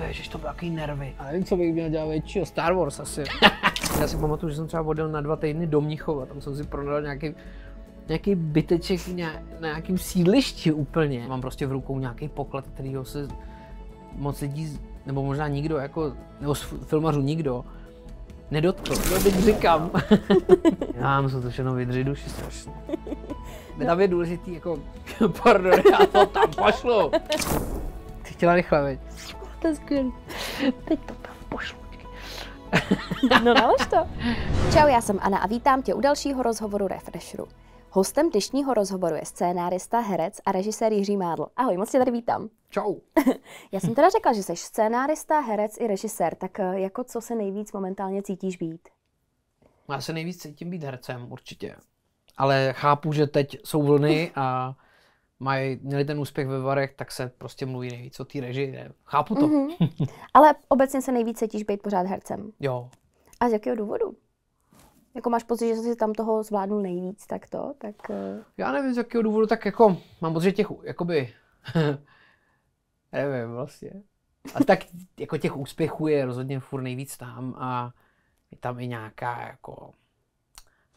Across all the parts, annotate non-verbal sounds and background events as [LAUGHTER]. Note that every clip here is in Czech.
Ježiš, to byl takový nervy. A nevím, co bych měl dělat většího, Star Wars asi. [LAUGHS] Já si pamatuju, že jsem třeba odjel na dva týdny do Mnichova, tam jsem si prodal nějaký nějaký byteček na nějakým sídlišti úplně. Mám prostě v rukou nějaký poklad, kterýho se moc lidí, nebo možná nikdo, jako, nebo z filmařů nikdo, nedotkl. No teď říkám. [LAUGHS] já mám se to všechno vydři duši strašně. No. Tam je důležitý, jako, [LAUGHS] pardon, já to tam pošlu. Ty chtěla rychle, veď to je skvělý. Teď to tam pošlu. no nalož to. Čau, já jsem Ana a vítám tě u dalšího rozhovoru Refresheru. Hostem dnešního rozhovoru je scénárista, herec a režisér Jiří Mádl. Ahoj, moc tě tady vítám. Čau. [LAUGHS] Já jsem teda řekla, že jsi scénárista, herec i režisér, tak eh, jako co se nejvíc momentálně cítíš být? Já se nejvíc cítím být hercem, určitě. Ale chápu, že teď jsou vlny a mají, měli ten úspěch ve varech, tak se prostě mluví nejvíc o té režii. Ne? Chápu to. Mm-hmm. [LAUGHS] Ale obecně se nejvíc cítíš být pořád hercem. Jo. A z jakého důvodu? Jako máš pocit, že jsi tam toho zvládnul nejvíc, tak to, tak... Eh, Já nevím, z jakého důvodu, tak jako mám pocit, že těch, jakoby, [LAUGHS] nevím vlastně. A tak jako těch úspěchů je rozhodně furt nejvíc tam a je tam i nějaká jako,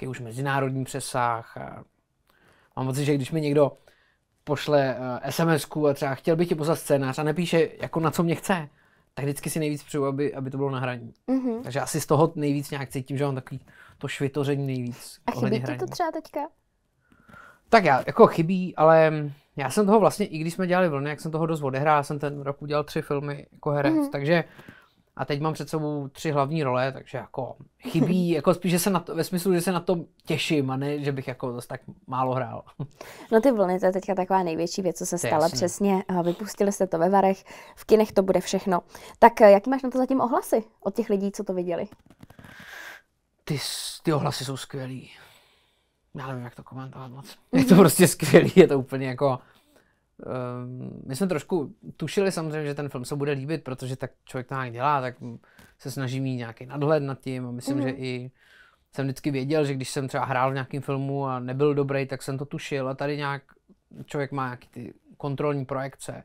už mezinárodní přesah a mám pocit, že když mi někdo pošle sms eh, a třeba chtěl bych ti poslat scénář a nepíše, jako na co mě chce, tak vždycky si nejvíc přeju, aby, aby to bylo na hraní. Mm-hmm. Takže asi z toho nejvíc nějak cítím, že mám takový to švitoření nejvíc. A chybí ti to třeba teďka? Tak já, jako chybí, ale já jsem toho vlastně, i když jsme dělali vlny, jak jsem toho dost odehrál, jsem ten rok udělal tři filmy jako herec, mm-hmm. takže a teď mám před sebou tři hlavní role, takže jako chybí, [LAUGHS] jako spíš, že se na to, ve smyslu, že se na to těším a ne, že bych jako zase tak málo hrál. [LAUGHS] No ty vlny, to je teďka taková největší věc, co se stala přesně. Eh, vypustili jste to ve varech, v kinech to bude všechno. Tak eh, jaký máš na to zatím ohlasy od těch lidí, co to viděli? Ty, ty ohlasy jsou skvělý. Já nevím, jak to komentovat moc. [LAUGHS] Je to prostě skvělý, je to úplně jako Ehm, my jsme trošku tušili samozřejmě, že ten film se bude líbit, protože tak člověk to nějak dělá, tak se snaží mít nějaký nadhled nad tím a myslím, mm-hmm. že mhm. i jsem vždycky věděl, že když jsem třeba hrál v nějakém filmu a nebyl dobrý, tak jsem to tušil a tady nějak člověk má nějaký ty kontrolní projekce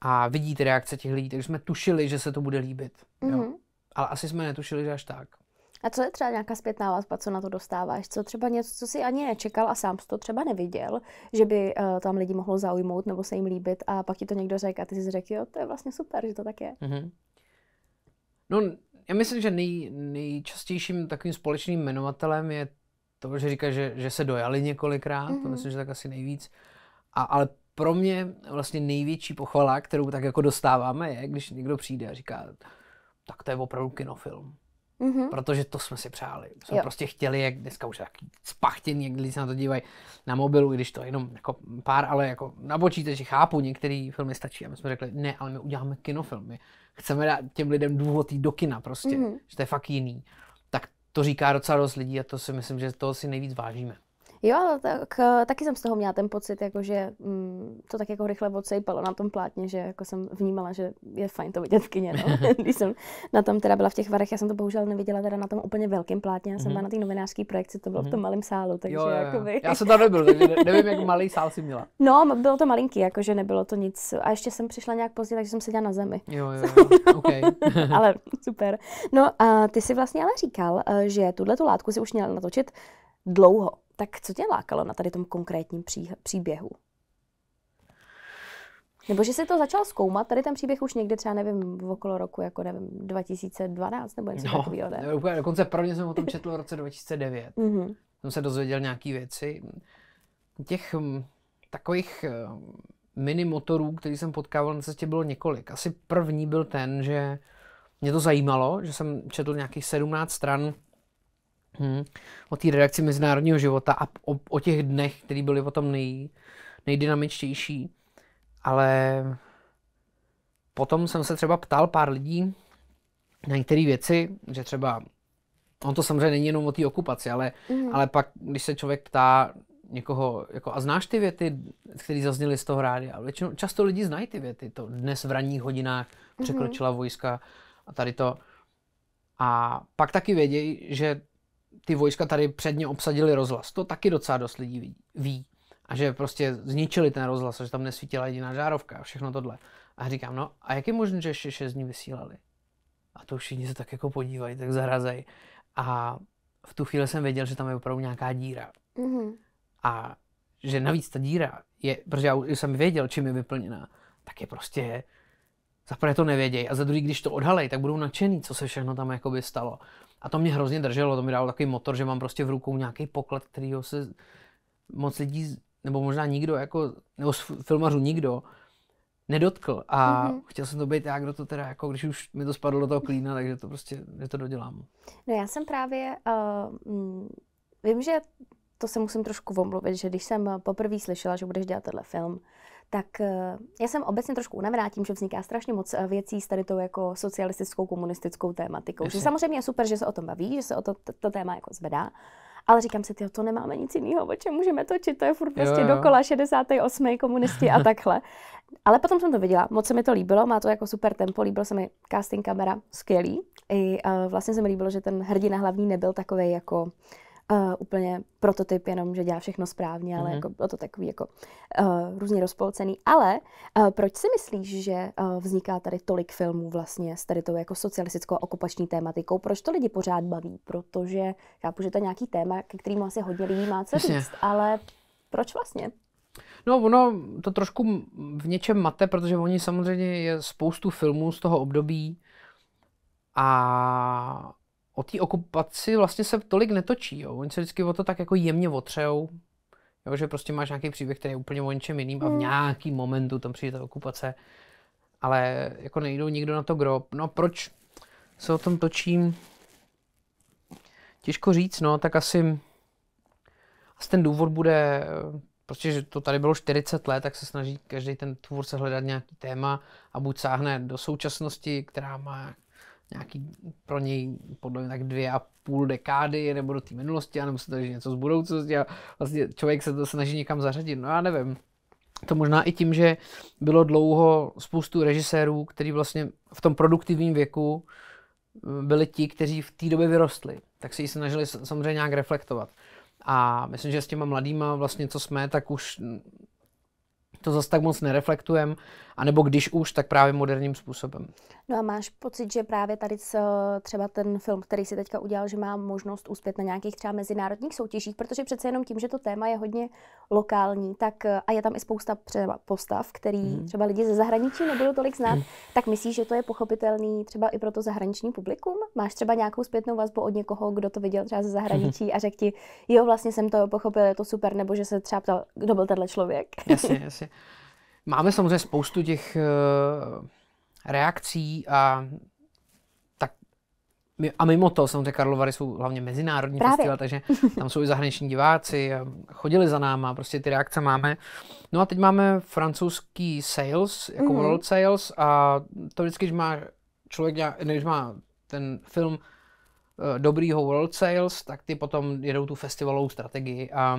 a vidí ty reakce těch lidí, takže jsme tušili, že se to bude líbit. Mm-hmm. Jo. Mhm. Ale asi jsme netušili, že až tak. A co je třeba nějaká zpětná vazba, co na to dostáváš? Co třeba něco, co si ani nečekal a sám to třeba neviděl, že by uh, tam lidi mohlo zaujmout nebo se jim líbit a pak ti to někdo řekl a ty si řekl, jo, to je vlastně super, že to tak je. Mm-hmm. No, já myslím, že nej, nejčastějším takovým společným jmenovatelem je to, že říká, že, že se dojali několikrát, mm-hmm. to mhm. myslím, že tak asi nejvíc. A, ale pro mě vlastně největší pochvala, kterou tak jako dostáváme, je, když někdo přijde a říká, tak to je opravdu kinofilm. Mm-hmm. Protože to jsme si přáli. Jsme jo. prostě chtěli, jak dneska už taky spachtění, jak lidi se na to dívají na mobilu, když to jenom jako pár, ale jako na že chápu, některé filmy stačí. A my jsme řekli, ne, ale my uděláme kinofilmy. Chceme dát těm lidem důvod jít do kina prostě, mm-hmm. že to je fakt jiný. Tak to říká docela dost lidí a to si myslím, že toho si nejvíc vážíme. Jo, tak, eh, taky jsem z toho měla ten pocit, jako že mm, to tak jako rychle odsejpalo na tom plátně, že jako jsem vnímala, že je fajn to vidět v kyně, no. [LAUGHS] [LAUGHS] Když jsem na tom teda byla v těch varech, já jsem to bohužel neviděla teda na tom úplně velkém plátně, já jsem mm-hmm. byla na té novinářské projekci, to bylo mm-hmm. v tom mhm. malém sálu, takže jo, jo, jo. Jakoby... Já jsem tam nebyl, nevím, jak [LAUGHS] malý sál si měla. No, bylo to malinký, jakože nebylo to nic. A ještě jsem přišla nějak pozdě, takže jsem seděla na zemi. Jo, jo, jo. Okay. ale super. No a ty si vlastně ale říkal, eh, že tuhle tu látku si už měla natočit dlouho. Tak co tě lákalo na tady tom konkrétním příběhu? Nebo že jsi to začal zkoumat, tady ten příběh už někde třeba, nevím, v okolo roku, jako nevím, 2012 nebo něco no, takového, ne? No, úplně, dokonce prvně jsem o tom četl v roce 2009. Mm-hmm. jsem se dozvěděl nějaký věci. Těch hm, takových eh, mini motorů, který jsem potkával na cestě, bylo několik. Asi první byl ten, že mě to zajímalo, že jsem četl nějakých 17 stran Hmm. O té redakci mezinárodního života a o, o těch dnech, které byly potom nej, nejdynamičtější. Ale potom jsem se třeba ptal pár lidí na některé věci, že třeba, on to samozřejmě není jenom o té okupaci, ale, mm. ale pak, když se člověk ptá někoho, jako a znáš ty věty, které zazněly z toho rády, ale většinou, často lidi znají ty věty, to dnes v ranních hodinách mhm. překročila mm. vojska a tady to. A pak taky vědějí, že ty vojska tady předně obsadili rozhlas. To taky docela dost lidí ví. ví. A že prostě zničili ten rozhlas, že tam nesvítila jediná žárovka a všechno tohle. A říkám, no a jak je možné, že ještě šest dní vysílali? A to všichni se tak jako podívají, tak zahrazejí. A v tu chvíli jsem věděl, že tam je opravdu nějaká díra. Mm-hmm. A že navíc ta díra je, protože já jsem věděl, čím je vyplněná, tak je prostě, za prvé to nevědějí a za druhý, když to odhalej, tak budou nadšený, co se všechno tam jakoby stalo. A to mě hrozně drželo, to mi dalo takový motor, že mám prostě v rukou nějaký poklad, ho se moc lidí, nebo možná nikdo, jako, nebo z filmařů nikdo, nedotkl. A mm-hmm. chtěl jsem to být já, kdo to teda, jako když už mi to spadlo do toho klína, takže to prostě, že to dodělám. No já jsem právě, uh, vím, že to se musím trošku omluvit, že když jsem poprvé slyšela, že budeš dělat tenhle film, tak eh, já jsem obecně trošku unavená tím, že vzniká strašně moc eh, věcí s tady tou jako socialistickou, komunistickou tématikou. Že samozřejmě je super, že se o tom baví, že se o to, to, to téma jako zvedá, ale říkám si, tyjo, to nemáme nic jiného, o čem můžeme točit, to je furt prostě jo, jo. dokola 68. komunisti a [LAUGHS] takhle. Ale potom jsem to viděla, moc se mi to líbilo, má to jako super tempo, líbilo se mi casting kamera, skvělý. I uh, vlastně se mi líbilo, že ten hrdina hlavní nebyl takový jako Uh, úplně prototyp, jenom, že dělá všechno správně, ale mm-hmm. jako, bylo to takový jako uh, různě rozpolcený. Ale uh, proč si myslíš, že uh, vzniká tady tolik filmů vlastně s tady tou jako socialistickou okupační tématikou? Proč to lidi pořád baví? Protože chápu, že to je nějaký téma, ke kterému asi hodně lidí má co říct, ale proč vlastně? No, ono to trošku v něčem mate, protože oni samozřejmě je spoustu filmů z toho období a o té okupaci vlastně se tolik netočí. Jo. Oni se vždycky o to tak jako jemně otřejou. Jo, že prostě máš nějaký příběh, který je úplně o něčem jiným a v hmm. nějaký momentu tam přijde ta okupace. Ale jako nejdou nikdo na to grob. No proč se o tom točím? Těžko říct, no, tak asi, asi ten důvod bude, prostě, že to tady bylo 40 let, tak se snaží každý ten tvůrce hledat nějaký téma a buď sáhne do současnosti, která má nějaký pro něj podle mě tak dvě a půl dekády nebo do té minulosti, anebo se takže něco z budoucnosti a vlastně člověk se to snaží někam zařadit, no já nevím. To možná i tím, že bylo dlouho spoustu režisérů, kteří vlastně v tom produktivním věku eh, byli ti, kteří v té době vyrostli, tak se ji snažili samozřejmě nějak reflektovat. A myslím, že s těma mladýma vlastně, co jsme, tak už to zase tak moc nereflektujeme, anebo když už, tak právě moderním způsobem. No a máš pocit, že právě tady třeba ten film, který si teďka udělal, že má možnost uspět na nějakých třeba mezinárodních soutěžích, protože přece jenom tím, že to téma je hodně lokální, tak a je tam i spousta třeba postav, který mm. třeba lidi ze zahraničí nebudou tolik znát, mm. tak myslíš, že to je pochopitelný třeba i pro to zahraniční publikum? Máš třeba nějakou zpětnou vazbu od někoho, kdo to viděl třeba ze zahraničí mm. a řekl ti, jo, vlastně jsem to pochopil, je to super, nebo že se třeba ptal, kdo byl tenhle člověk? Jasně, jasně. Máme samozřejmě spoustu těch uh reakcí a tak a mimo to samozřejmě Karlovary jsou hlavně mezinárodní Právě. festival, takže tam jsou i zahraniční diváci, chodili za náma, prostě ty reakce máme. No a teď máme francouzský sales, jako mm-hmm. world sales a to vždycky, když má člověk, když má ten film eh, dobrýho world sales, tak ty potom jedou tu festivalovou strategii a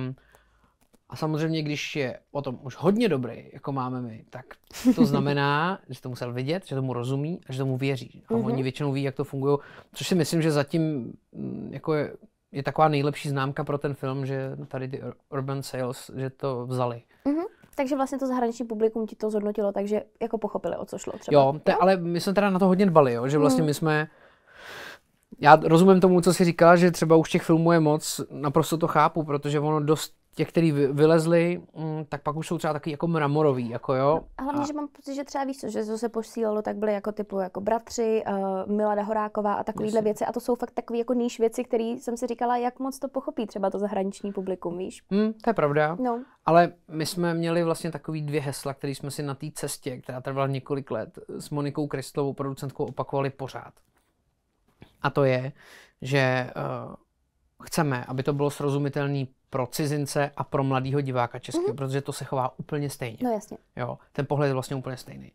a samozřejmě, když je o tom už hodně dobrý, jako máme my, tak to znamená, [LAUGHS] že to musel vidět, že tomu rozumí a že tomu věří. A mm-hmm. oni většinou ví, jak to funguje, což si myslím, že zatím mm, jako je, je taková nejlepší známka pro ten film, že tady ty Urban Sales, že to vzali. Mm-hmm. Takže vlastně to zahraniční publikum ti to zhodnotilo, takže jako pochopili, o co šlo třeba. Jo, te, jo? ale my jsme teda na to hodně dbali, jo, že vlastně mm. my jsme já rozumím tomu, co jsi říkala, že třeba už těch filmů je moc, naprosto to chápu, protože ono dost těch, který vylezli, mm, tak pak už jsou třeba taky jako mramorový, jako jo. A hlavně, a... že mám pocit, že třeba víš, že to se posílalo, tak byly jako typu jako bratři, uh, Milada Horáková a takovéhle věci. A to jsou fakt takové jako níž věci, které jsem si říkala, jak moc to pochopí třeba to zahraniční publikum, víš. Mm, to je pravda. No. Ale my jsme měli vlastně takový dvě hesla, které jsme si na té cestě, která trvala několik let, s Monikou Kristlovou, producentkou, opakovali pořád. A to je, že uh, chceme, aby to bylo srozumitelné pro cizince a pro mladého diváka českého, mm-hmm. protože to se chová úplně stejně. No jasně. Jo, ten pohled je vlastně úplně stejný.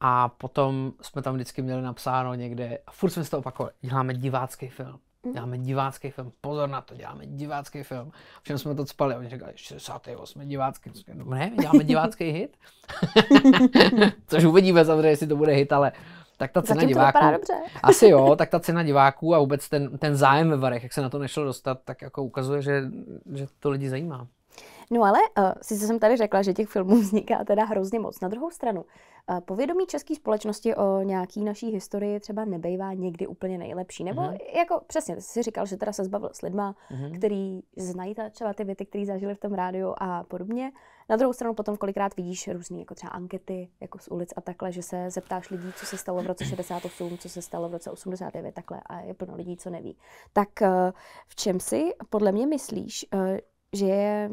A potom jsme tam vždycky měli napsáno někde, a furt jsme se to opakovali, děláme divácký film. Mhm. Děláme divácký film, pozor na to, děláme divácký film. Všem jsme to cpali, oni říkali, 68. divácký, no ne, děláme divácký hit. [LAUGHS] [LAUGHS] Což uvidíme samozřejmě, jestli to bude hit, ale tak ta cena Zatím diváků... dobře. [LAUGHS] Asi jo, tak ta cena diváků a vůbec ten, ten zájem ve varech, jak se na to nešlo dostat, tak jako ukazuje, že, že to lidi zajímá. No ale uh, sice jsem tady řekla, že těch filmů [LAUGHS] vzniká teda hrozně moc. Na druhou stranu, uh, povědomí české společnosti o nějaký naší historii třeba nebejvá někdy úplně nejlepší. Nebo mm-hmm. jako přesně, ty jsi říkal, že teda se zbavil s lidma, mm-hmm. který znají třeba ty věty, které zažili v tom rádiu a podobně. Uh, na druhou stranu potom kolikrát vidíš různé jako třeba ankety jako z ulic a takhle, že se zeptáš lidí, co se stalo v roce 68, [CLEARS THROAT] co se stalo v roce 89, takhle a je plno lidí, co neví. Tak eh, v čem si podle mě myslíš, eh, že je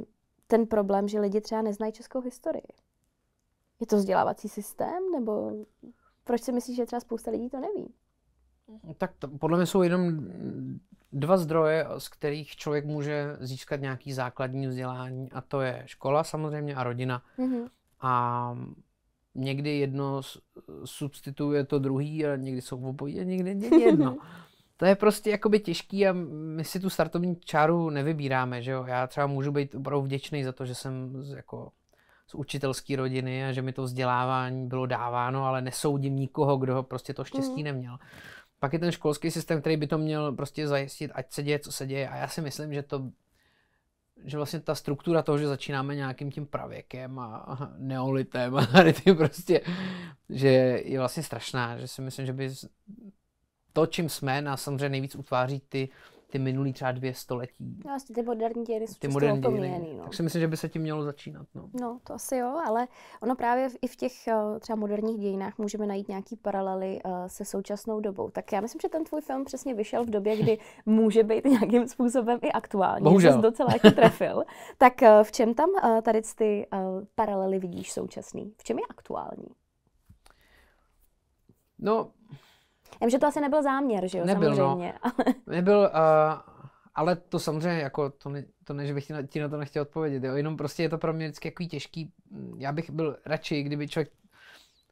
ten problém, že lidi třeba neznají českou historii? Je to vzdělávací systém, nebo proč si myslíš, že třeba spousta lidí to neví? No tak to podle mě jsou jenom dva zdroje, z kterých člověk může získat nějaký základní vzdělání a to je škola samozřejmě a rodina. Mm-hmm. A někdy jedno substituje to druhý a někdy jsou obojí a někdy není [LAUGHS] jedno. to je prostě jakoby těžký a my si tu startovní čáru nevybíráme, že jo. Já třeba můžu být opravdu vděčný za to, že jsem z, jako z učitelské rodiny a že mi to vzdělávání bylo dáváno, ale nesoudím nikoho, kdo prostě to štěstí mm. neměl. Pak je ten školský systém, který by to měl prostě zajistit, ať se děje, co se děje. A já si myslím, že to že vlastně ta struktura toho, že začínáme nějakým tím pravěkem a neolitem a tady ty prostě, že je vlastně strašná, že si myslím, že by to, čím jsme, nás samozřejmě nejvíc utváří ty ty minulý třeba dvě století. No, vlastně ty moderní dějiny jsou ty moderní dějiny. No. Tak si myslím, že by se tím mělo začínat. No. no, to asi jo, ale ono právě i v těch eh, třeba moderních dějinách můžeme najít nějaký paralely eh, se současnou dobou. Tak já myslím, že ten tvůj film přesně vyšel v době, kdy [LAUGHS] může být nějakým způsobem i aktuální. Bohužel. Jsi docela jako trefil. [LAUGHS] tak eh, v čem tam tady ty paralely vidíš současný? V čem je aktuální? No, já že to asi nebyl záměr, že jo, nebyl, no. samozřejmě. No. [LAUGHS] Nebyl, uh, ale to samozřejmě, jako to, ne, to ne, že bych ti na, ti na to nechtěl odpovědět, jo, jenom prostě je to pro mě vždycky jako těžký, mm, já bych byl radši, kdyby člověk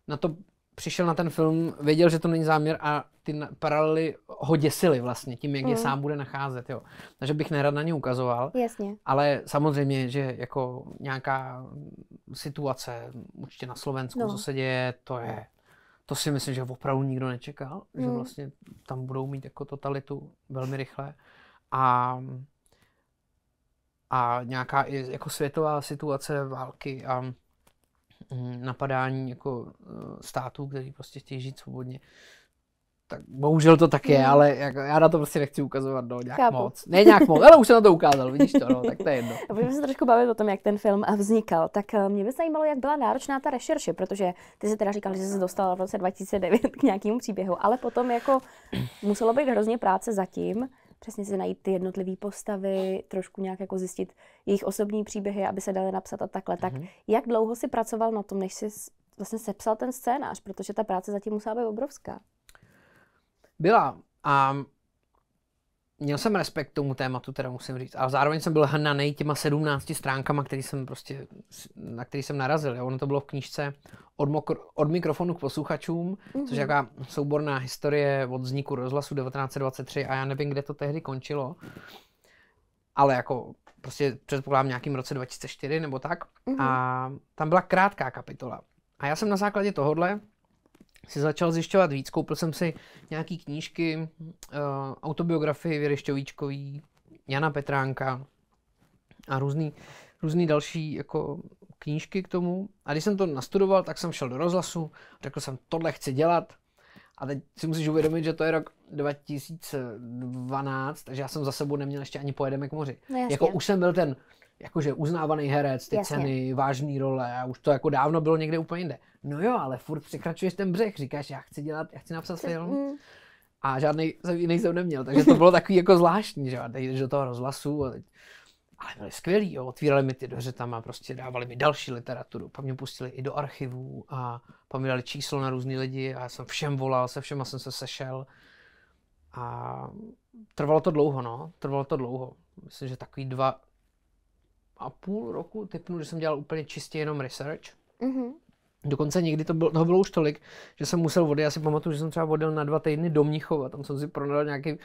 na to přišel na ten film, věděl, že to není záměr a ty paralely ho děsily vlastně tím, jak mm. je sám bude nacházet, jo. Takže bych nerad na ně ukazoval. Jasně. Ale samozřejmě, že jako nějaká situace, určitě na Slovensku, no. co se děje, to je to si myslím, že opravdu nikdo nečekal, mm. že hmm. vlastně tam budou mít jako totalitu velmi rychle. A, a nějaká i jako světová situace války a mm, napadání jako eh, států, kteří prostě chtějí žít svobodně, tak bohužel to tak je, mm. ale jako, já na to prostě nechci ukazovat, no, nějak Chápu. moc. Ne nějak moc, ale už jsem na to ukázal, vidíš to, no, tak to je jedno. A budeme se trošku bavit o tom, jak ten film eh, vznikal. Tak eh, mě by zajímalo, jak byla náročná ta rešerše, protože ty jsi teda říkal, že jsi se dostal v roce 2009 k nějakému příběhu, ale potom jako [CLEARS THROAT] muselo být hrozně práce zatím, přesně si najít ty jednotlivé postavy, trošku nějak jako zjistit jejich osobní příběhy, aby se daly napsat a takhle. Tak mm-hmm. jak dlouho si pracoval na tom, než jsi vlastně sepsal ten scénář, protože ta práce zatím musela být obrovská byla. A měl jsem respekt k tomu tématu, teda musím říct. A zároveň jsem byl hnaný těma 17 stránkama, který jsem prostě, na který jsem narazil. Jo? Ono to bylo v knížce od, mokro, od mikrofonu k posluchačům, mm-hmm. což je jaká souborná historie od vzniku rozhlasu 1923 a já nevím, kde to tehdy končilo. Ale jako prostě předpokládám nějakým roce 2004 nebo tak. Mm-hmm. A tam byla krátká kapitola. A já jsem na základě tohohle si začal zjišťovat víc. Koupil jsem si nějaký knížky, eh, autobiografii Věry Šťovíčkový, Jana Petránka a různý, různý další jako knížky k tomu. A když jsem to nastudoval, tak jsem šel do rozhlasu, řekl jsem, tohle chci dělat. A teď si musíš uvědomit, že to je rok 2012, takže já jsem za sebou neměl ještě ani pojedeme k moři. No, jako už jsem byl ten jakože uznávaný herec, ty Jasně. ceny, vážný role a už to jako dávno bylo někde úplně jinde. No jo, ale furt překračuješ ten břeh, říkáš, já chci dělat, já chci napsat film. Mm. A žádný jiný jsem neměl, takže to bylo takový jako zvláštní, že teď jdeš do toho rozhlasu a teď... Ale byli skvělí, jo. otvírali mi ty dveře tam a prostě dávali mi další literaturu. Pak mě pustili i do archivů a pak mi dali číslo na různý lidi a já jsem všem volal, se všema jsem se sešel. A trvalo to dlouho, no, trvalo to dlouho. Myslím, že takový dva, a půl roku typnu, že jsem dělal úplně čistě jenom research. Mm-hmm. Dokonce někdy to bylo, toho bylo už tolik, že jsem musel vody. Já si pamatuju, že jsem třeba vodil na dva týdny do Mnichova, tam jsem si pronadal nějaký,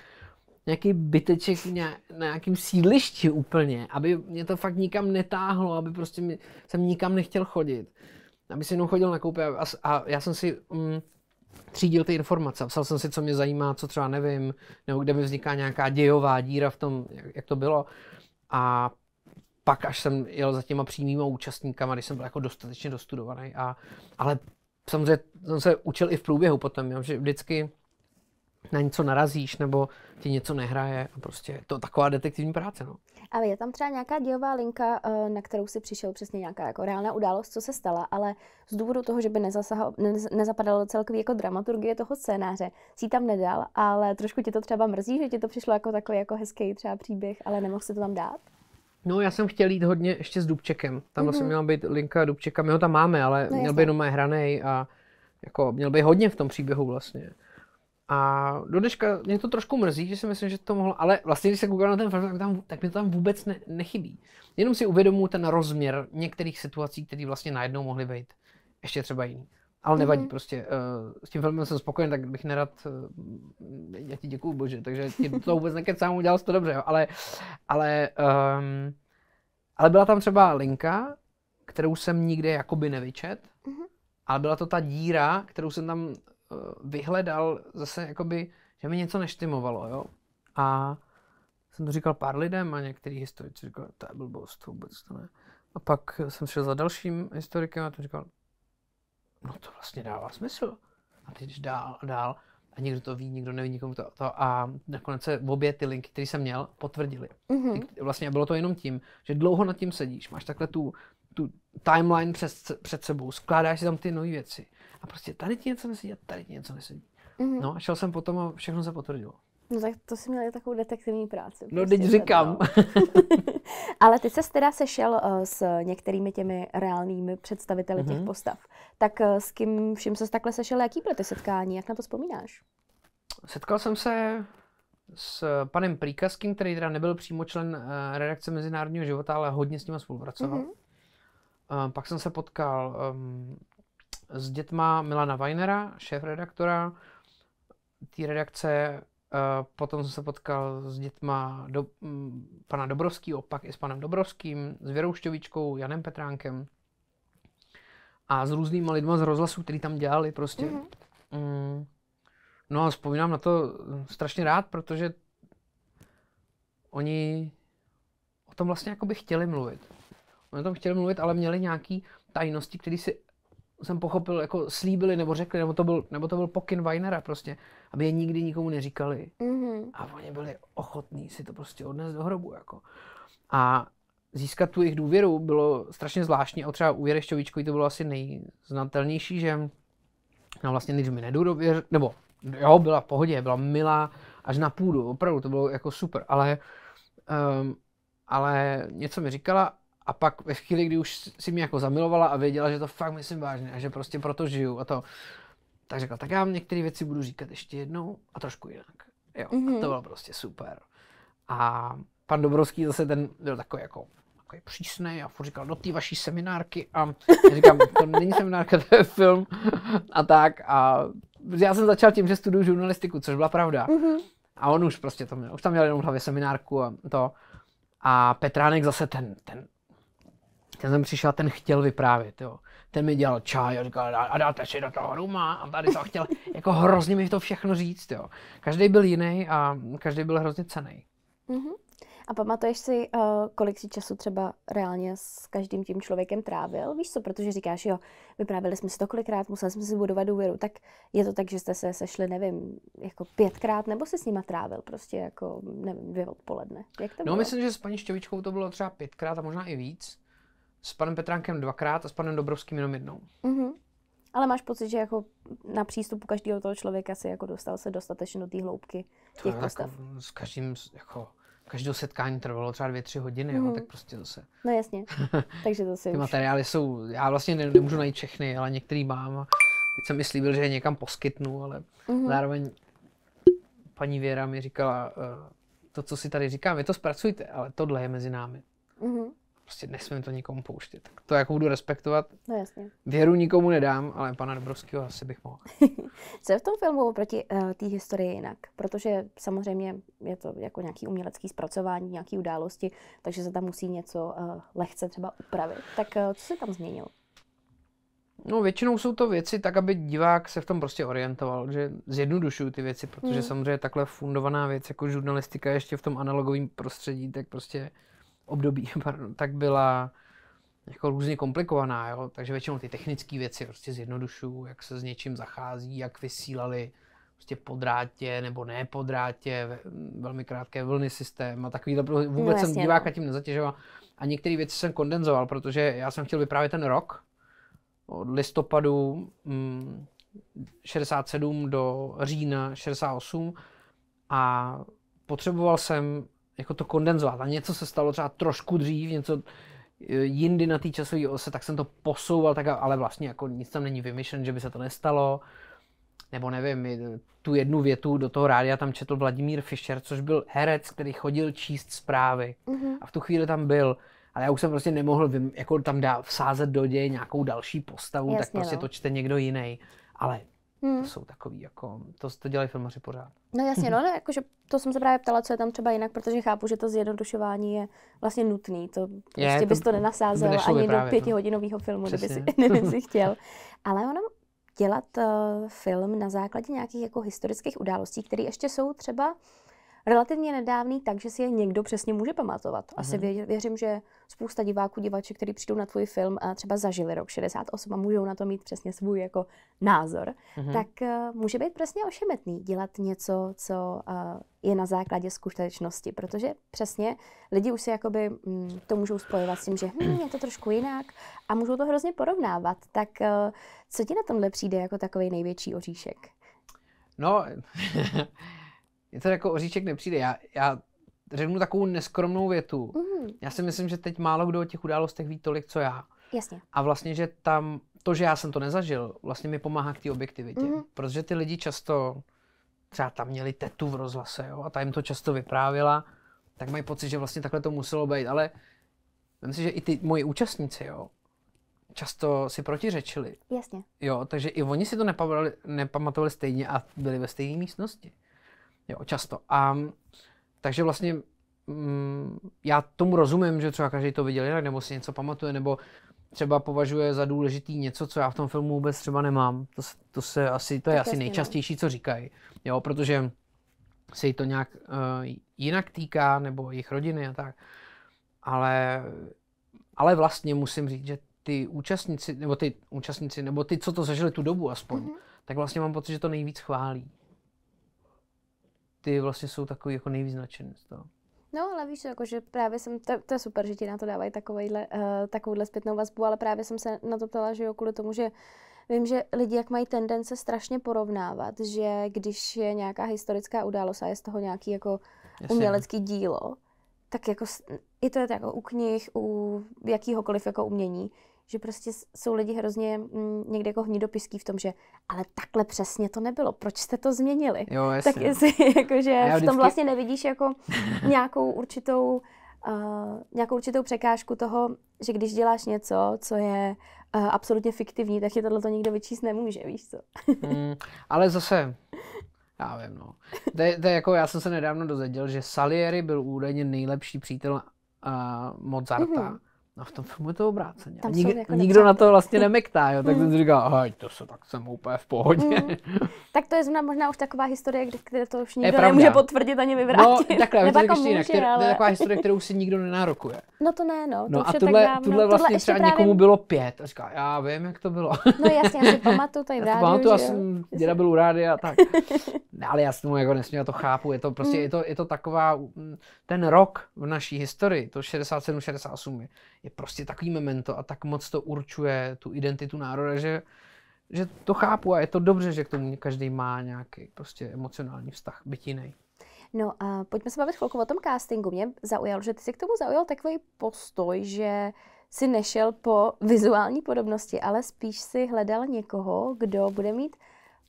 nějaký byteček na nějakým sídlišti úplně, aby mě to fakt nikam netáhlo, aby prostě mi, jsem nikam nechtěl chodit. Aby si jenom chodil na koupě a, a já jsem si mm, třídil ty informace. Psal jsem si, co mě zajímá, co třeba nevím, nebo kde mi vzniká nějaká dějová díra v tom, jak, jak to bylo. A pak, až jsem jel za těma přímýma účastníkama, když jsem byl jako dostatečně dostudovaný. A, ale samozřejmě jsem se učil i v průběhu potom, jo, že vždycky na něco narazíš, nebo ti něco nehraje. A prostě to taková detektivní práce. No. Ale je tam třeba nějaká dějová linka, eh, na kterou si přišel přesně nějaká jako reálná událost, co se stala, ale z důvodu toho, že by nezapadalo celkově jako dramaturgie toho scénáře, si tam nedal, ale trošku ti to třeba mrzí, že ti to přišlo jako takový jako hezký třeba příběh, ale nemohl se to tam dát? No, já jsem chtěl jít hodně ještě s Dubčekem. Tam mm-hmm. vlastně mhm. měla být linka Dubčeka, my ho tam máme, ale no, měl by jenom hranej a jako měl by hodně v tom příběhu vlastně. A do dneška mě to trošku mrzí, že si myslím, že to mohlo, ale vlastně když se koukám na ten film, tak, tam, tak mě to tam vůbec ne, nechybí. Jenom si uvědomuji ten rozměr některých situací, které vlastně najednou mohly být ještě třeba jiný. Ale mhm. nevadí mm-hmm. prostě. Uh, s tím filmem jsem spokojen, tak bych nerad... Uh, já ti děkuju, bože, takže ti to vůbec nekecám, udělal jsi to dobře, jo. Ale, ale, um, ale byla tam třeba linka, kterou jsem nikde jakoby nevyčet, mm-hmm. ale byla to ta díra, kterou jsem tam uh, vyhledal zase jakoby, že mi něco neštimovalo, jo. A jsem to říkal pár lidem a některý historici říkal, to je blbost, vůbec to ne. A pak jsem šel za dalším historikem a ten říkal, no to vlastně dává smysl. A ty jdeš dál a dál a někdo to ví, nikdo neví, nikomu to, to a nakonec se obě ty linky, které jsem měl, potvrdily. Mm-hmm. Ty, vlastně bylo to jenom tím, že dlouho nad tím sedíš, máš takhle tu, tu timeline přes, před sebou, skládáš si tam ty nové věci a prostě tady ti něco nesedí a tady ti něco nesedí. Mm-hmm. No a šel jsem potom a všechno se potvrdilo. No tak to si měli takovou detektivní práci. No prostě, teď říkám. [LAUGHS] Ale ty se teda sešel uh, s některými těmi reálnými představiteli mm-hmm. těch mhm. postav. Tak uh, s kým vším se takhle sešel, jaký byly ty setkání, jak na to vzpomínáš? Setkal jsem se s panem příkazkým, který teda nebyl přímo člen uh, redakce Mezinárodního života, ale hodně s ním spolupracoval. Mm-hmm. Pak jsem se potkal um, s dětma Milana Weinera, šéf redaktora té redakce Eh, potom jsem se potkal s dětma do, mm, pana Dobrovského, pak i s panem Dobrovským, s Věrou Janem Petránkem a s různýma lidma z rozhlasu, který tam dělali prostě. Mm-hmm. Mm. No a vzpomínám na to strašně rád, protože oni o tom vlastně jako by chtěli mluvit. Oni o tom chtěli mluvit, ale měli nějaký tajnosti, které si jsem pochopil, jako slíbili nebo řekli, nebo to byl, nebo to byl pokyn Weinera prostě, aby je nikdy nikomu neříkali. Mm-hmm. A oni byli ochotní si to prostě odnést do hrobu. Jako. A získat tu jejich důvěru bylo strašně zvláštní. A třeba u Jerešťovičkovi to bylo asi nejznatelnější, že no vlastně nic mi nedůvěř, nebo jo, byla v pohodě, byla milá až na půdu, opravdu to bylo jako super, ale, um, ale něco mi říkala a pak ve chvíli, kdy už si mě jako zamilovala a věděla, že to fakt myslím vážně a že prostě proto žiju a to, tak řekla, tak já vám některé věci budu říkat ještě jednou a trošku jinak. Jo, mm-hmm. a mhm. to bylo prostě super. A pan Dobrovský zase ten byl takový jako takový přísný a furt říkal, do té vaší seminárky a já říkám, to není seminárka, to je film a tak a já jsem začal tím, že studuju žurnalistiku, což byla pravda. Mm-hmm. A on už prostě to měl, už tam měl jenom v hlavě seminárku a to. A Petránek zase ten, ten ten jsem přišel, ten chtěl vyprávět, jo. Ten mi dělal čaj a říkal, a dáte si do toho ruma a tady to chtěl, [LAUGHS] jako hrozně mi to všechno říct, jo. Každý byl jiný a každý byl hrozně cený. Mm-hmm. A pamatuješ si, eh, kolik si času třeba reálně s každým tím člověkem trávil? Víš co, protože říkáš, jo, vyprávěli jsme si to kolikrát, museli jsme si budovat důvěru, tak je to tak, že jste se sešli, nevím, jako pětkrát, nebo si s nima trávil prostě jako, nevím, dvě odpoledne. Jak to no, bylo? No, myslím, že s paní Šťovičkou to bylo třeba pětkrát a možná i víc s panem Petránkem dvakrát a s panem Dobrovským jenom jednou. Mm-hmm. Ale máš pocit, že jako na přístupu každého toho člověka si jako dostal se dostatečně do té hloubky těch to Jako, s každým, jako, každého setkání trvalo třeba dvě, tři hodiny, mm. jo, mm-hmm. tak prostě zase. No jasně, [LAUGHS] takže to si Ty už... materiály jsou, já vlastně ne, nemůžu najít všechny, ale některý mám. Teď jsem mi slíbil, že je někam poskytnu, ale mm-hmm. zároveň paní Věra mi říkala, eh, to, co si tady říkám, vy to zpracujte, ale tohle je mezi námi. Mm-hmm prostě nesmím to nikomu pouštět. Tak to jako budu respektovat. No jasně. Věru nikomu nedám, ale pana Dobrovského asi bych mohl. [LAUGHS] Co je v tom filmu oproti uh, té historii jinak? Protože samozřejmě je to jako nějaký umělecký zpracování, nějaký události, takže se tam musí něco uh, lehce třeba upravit. Tak uh, co se tam změnilo? No většinou jsou to věci tak, aby divák se v tom prostě orientoval, že zjednodušují ty věci, protože mm. samozřejmě takhle fundovaná věc jako žurnalistika ještě v tom analogovém prostředí, tak prostě období, [LAUGHS] pardon, tak byla jako různě komplikovaná, jo? takže většinou ty technické věci prostě zjednodušu, jak se s něčím zachází, jak vysílali prostě po drátě nebo ne po drátě, velmi krátké vlny systém a takový, vůbec no, jsem diváka no. tím nezatěžoval. A některé věci jsem kondenzoval, protože já jsem chtěl vyprávět ten rok od listopadu mm, 67 do října 68 a potřeboval jsem jako to kondenzovat. A něco se stalo třeba trošku dřív, něco eh, jindy na té časové ose, tak jsem to posouval, tak, ale vlastně jako nic tam není vymyšlen, že by se to nestalo. Nebo nevím, tu jednu větu do toho rádia tam četl Vladimír Fischer, což byl herec, který chodil číst zprávy. Mm-hmm. A v tu chvíli tam byl. Ale já už jsem prostě nemohl vím, jako tam dá, vsázet do děje nějakou další postavu, Jasně, tak prostě no. to čte někdo jiný. Ale Hmm. To jsou takový, jako, to, to dělají filmaři pořád. No jasně, no, ne, [LAUGHS] jakože to jsem se právě ptala, co je tam třeba jinak, protože chápu, že to zjednodušování je vlastně nutný. To prostě to bys to nenasázel by ani do no. pětihodinového filmu, kdyby si, [LAUGHS] kdyby si [LAUGHS] chtěl. Ale ono dělat uh, film na základě nějakých jako historických událostí, které ještě jsou třeba relativně nedávný, takže si je někdo přesně může pamatovat. Asi mm-hmm. věřím, že spousta diváků, diváček, kteří přijdou na tvůj film a třeba zažili rok 68 a můžou na to mít přesně svůj jako názor, mm-hmm. tak uh, může být přesně ošemetný dělat něco, co uh, je na základě skutečnosti, protože přesně lidi už se jakoby mm, to můžou spojovat s tím, že hm, je to trošku jinak a můžou to hrozně porovnávat. Tak uh, co ti na tomhle přijde jako takový největší oříšek? No, [LAUGHS] Mně to jako oříček nepřijde. Já, já řeknu takovou neskromnou větu. Mm. Já si myslím, že teď málo kdo o těch událostech ví tolik, co já. Jasně. A vlastně, že tam to, že já jsem to nezažil, vlastně mi pomáhá k té objektivitě. Mm. Protože ty lidi často třeba tam měli tetu v rozhlase jo, a ta jim to často vyprávěla, tak mají pocit, že vlastně takhle to muselo být. Ale myslím si, že i ty moji účastníci, jo, často si protiřečili. Jasně. Jo, takže i oni si to nepamatovali stejně a byli ve stejné místnosti. Jo, často. A takže vlastně mm, já tomu rozumím, že třeba každý to viděl jinak, nebo si něco pamatuje, nebo třeba považuje za důležitý něco, co já v tom filmu vůbec třeba nemám. To, to se asi, to je tak asi jasný. No. nejčastější, co říkají. Jo, protože se jí to nějak uh, jinak týká, nebo jejich rodiny a tak. Ale, ale vlastně musím říct, že ty účastníci, nebo ty účastníci, nebo ty, co to zažili tu dobu aspoň, mm-hmm. tak vlastně mám pocit, že to nejvíc chválí ty vlastně jsou takový jako nejvíc z toho. No, ale víš, jakože právě jsem, to, to je super, že ti na to dávají takovejhle, uh, takovouhle zpětnou vazbu, ale právě jsem se na to ptala, že jo, kvůli tomu, že vím, že lidi jak mají tendence strašně porovnávat, že když je nějaká historická událost a je z toho nějaký jako Jasně. umělecký dílo, tak jako i to je jako u knih, u jakýhokoliv jako umění, že prostě jsou lidi hrozně mm, někde jako hnidopiský v tom, že ale takhle přesně to nebylo, proč jste to změnili? Jo, jasně. Tak jestli, [LAUGHS] jako, že v tom vždycky... vlastně nevidíš jako [LAUGHS] nějakou určitou, uh, nějakou určitou překážku toho, že když děláš něco, co je uh, absolutně fiktivní, tak je tohle to nikdo vyčíst nemůže, víš co? [LAUGHS] mm, ale zase, já vím, no. To je, to je jako, já jsem se nedávno dozvěděl, že Salieri byl údajně nejlepší přítel uh, Mozarta. Mm-hmm. No v tom filmu je to obráceně. Tam Nik, jako nikdo na to vlastně nemektá, jo? tak mm. jsem si říkal, hej, to se tak jsem úplně v pohodě. Mm. Tak to je zrovna možná už taková historie, kde to už nikdo nemůže potvrdit ani vyvrátit. No takhle, [LAUGHS] to jako může, Ale... To je taková historie, kterou si nikdo nenárokuje. No to ne, no. No a tuhle, tak dám, tuhle no, vlastně třeba právě... někomu bylo pět a říká, já vím, jak to bylo. No jasně, já si pamatuju tady v rádiu. já děda byl u rádi a tak. No, ale já si jako nesmím, já to chápu, je to prostě, mm. je to, je to taková, ten rok v naší historii, to 67, 68, je prostě takový memento a tak moc to určuje tu identitu národa, že, že to chápu a je to dobře, že k tomu každý má nějaký prostě emocionální vztah, byť jiný. No a pojďme se bavit chvilku o tom castingu. Mě zaujalo, že ty si k tomu zaujal takový postoj, že si nešel po vizuální podobnosti, ale spíš si hledal někoho, kdo bude mít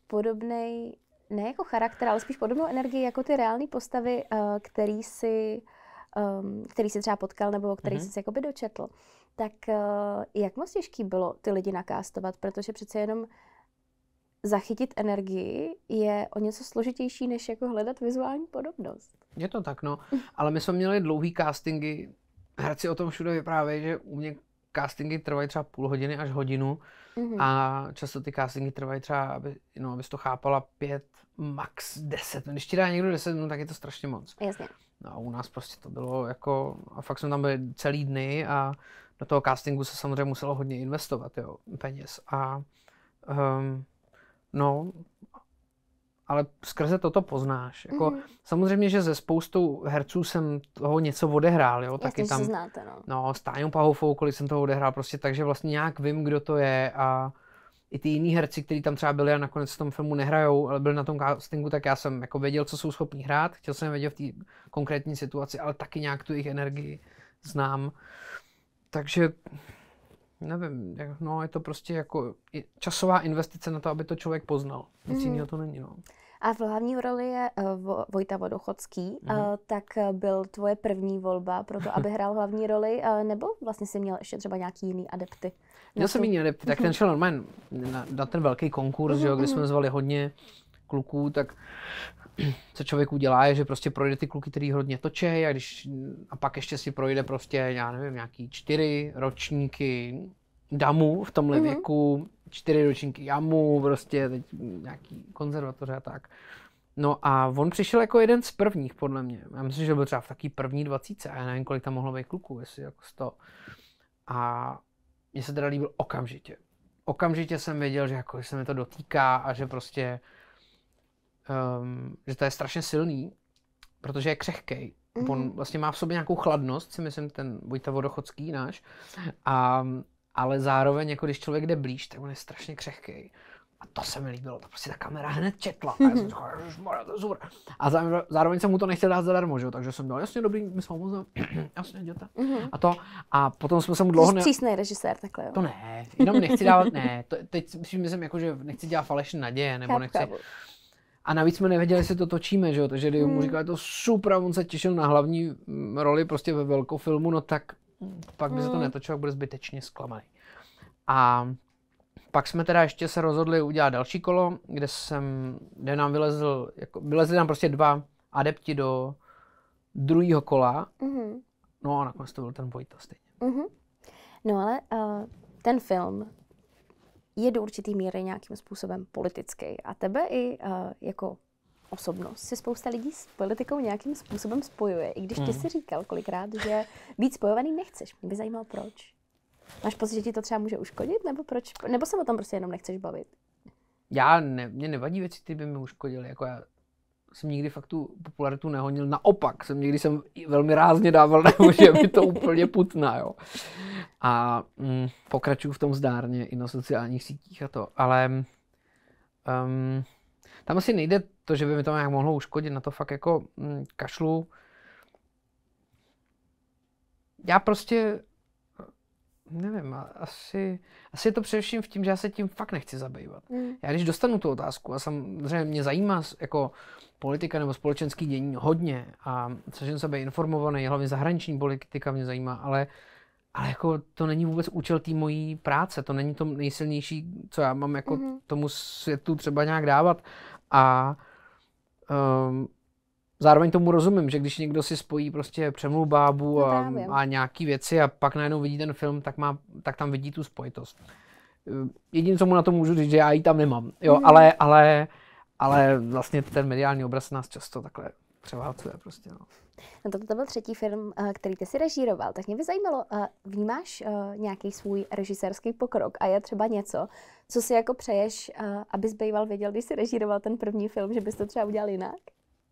podobný, ne jako charakter, ale spíš podobnou energii jako ty reální postavy, eh, který si um, který se třeba potkal nebo o který mm-hmm. jsi jakoby dočetl, tak uh, jak moc těžký bylo ty lidi nakástovat, protože přece jenom zachytit energii je o něco složitější, než jako hledat vizuální podobnost. Je to tak, no. Ale my jsme měli dlouhý castingy, Hradci o tom všude vyprávějí, že u mě castingy trvají třeba půl hodiny až hodinu mm-hmm. a často ty castingy trvají třeba, aby, no, abys to chápala, pět, max deset. No, když ti dá někdo deset minut, no, tak je to strašně moc. Jasně. No a u nás prostě to bylo jako, a fakt jsme tam byli celý dny a do toho castingu se samozřejmě muselo hodně investovat, jo, peněz. A um, no, ale skrze toto poznáš. Jako, mm. Samozřejmě, že ze spoustou herců jsem toho něco odehrál, jo, taky tam. znáte, no. No, s Tájou Pahoufou, kolik jsem toho odehrál, prostě takže vlastně nějak vím, kdo to je a i ty jiní herci, kteří tam třeba byli a nakonec v tom filmu nehrajou, ale byli na tom castingu, tak já jsem jako věděl, co jsou schopni hrát, chtěl jsem vědět v té konkrétní situaci, ale taky nějak tu jejich energii znám. Takže nevím, jak, no je to prostě jako časová investice na to, aby to člověk poznal. Nic mm-hmm. jiného to není, no. A v hlavní roli je uh, Vojta Vodochodský, mm-hmm. uh, tak eh, byl tvoje první volba pro to, aby [LAUGHS] hrál hlavní roli, uh, nebo vlastně jsi měl ještě třeba nějaký jiný adepty? Měl jsem jiný adepty, tak ten šel mhm. normálně na, na ten velký konkurs, mm-hmm. že, kde jsme mhm, mhm, zvali hodně kluků, tak co člověk udělá, je, že prostě projde ty kluky, který hodně točej a, když, a pak ještě si projde prostě, já nevím, nějaký čtyři ročníky damu v tomhle mm-hmm. věku, čtyři ročníky jamu, prostě teď nějaký konzervatoře a tak. No a on přišel jako jeden z prvních, podle mě. Já myslím, že byl třeba v taký první dvacítce a já nevím, kolik tam mohlo být kluků, jestli jako sto. A mně se teda líbil okamžitě. Okamžitě jsem věděl, že jako že se mi to dotýká a že prostě um, že to je strašně silný, protože je křehký. Mm. On vlastně má v sobě nějakou chladnost, si myslím, ten Vojta Vodochodský náš. A, ale zároveň, jako když člověk jde blíž, tak on je strašně křehký. A to se mi líbilo, to prostě ta kamera hned četla. A, já jsem říkal, to je a zároveň, jsem mu to nechtěl dát zadarmo, že jo? takže jsem dal, jasně dobrý, my jsme moc [CLEARS THROAT] jasně děte. Mm-hmm. A to, a potom jsme se mu dlouho... Jsi ne... přísný režisér, takhle jo. To ne, jenom nechci dávat, ne, to, teď myslím, myslím jako, že nechci dělat falešné naděje, nebo chápu, nechci... Chápu a navíc jsme nevěděli, jestli to točíme, že jo? Takže když mu hmm. říkal, to super, on se těšil na hlavní mm, roli prostě ve velkou filmu, no tak pak by se to hmm. netočilo, bude zbytečně zklamaný. A pak jsme teda ještě se rozhodli udělat další kolo, kde jsem, kde nám vylezl, jako, vylezli nám prostě dva adepti do druhého kola. Mm-hmm. No a nakonec to byl ten Vojta stejně. Mm-hmm. No ale uh, ten film je do určitý míry nějakým způsobem politický. A tebe i uh, jako osobnost si spousta lidí s politikou nějakým způsobem spojuje. I když ty hmm. si říkal kolikrát, že být spojovaný nechceš. Mě by zajímalo, proč. Máš pocit, že ti to třeba může uškodit? Nebo, proč? nebo se o tom prostě jenom nechceš bavit? Já, ne, mě nevadí věci, ty by mi uškodily. Jako já jsem nikdy fakt tu popularitu nehonil. Naopak, jsem někdy jsem velmi rázně dával [LAUGHS] že mi to úplně putná, jo. A mm, pokračuju v tom zdárně i na sociálních sítích a to. Ale um, tam asi nejde to, že by mi to nějak mohlo uškodit, na to fakt jako mm, kašlu. Já prostě Nevím, asi, asi je to především v tím, že já se tím fakt nechci zabývat. Mm. Já když dostanu tu otázku a samozřejmě mě zajímá jako politika nebo společenský dění hodně a jsem být informovaný, hlavně zahraniční politika mě zajímá, ale, ale jako to není vůbec účel té mojí práce, to není to nejsilnější, co já mám jako mm-hmm. tomu světu třeba nějak dávat a um, zároveň tomu rozumím, že když někdo si spojí prostě přemluv bábu no a, no a nějaký věci a pak najednou vidí ten film, tak, má, tak tam vidí tu spojitost. Jediné, co mu na to můžu říct, že já ji tam nemám, jo, mm. ale, ale, ale vlastně ten mediální obraz nás často takhle převálcuje prostě, no. No to, to byl třetí film, eh, který ty si režíroval, tak mě by zajímalo, eh, vnímáš eh, nějaký svůj režisérský pokrok a je třeba něco, co si jako přeješ, abys býval věděl, když si režíroval ten první film, že bys to třeba udělal jinak?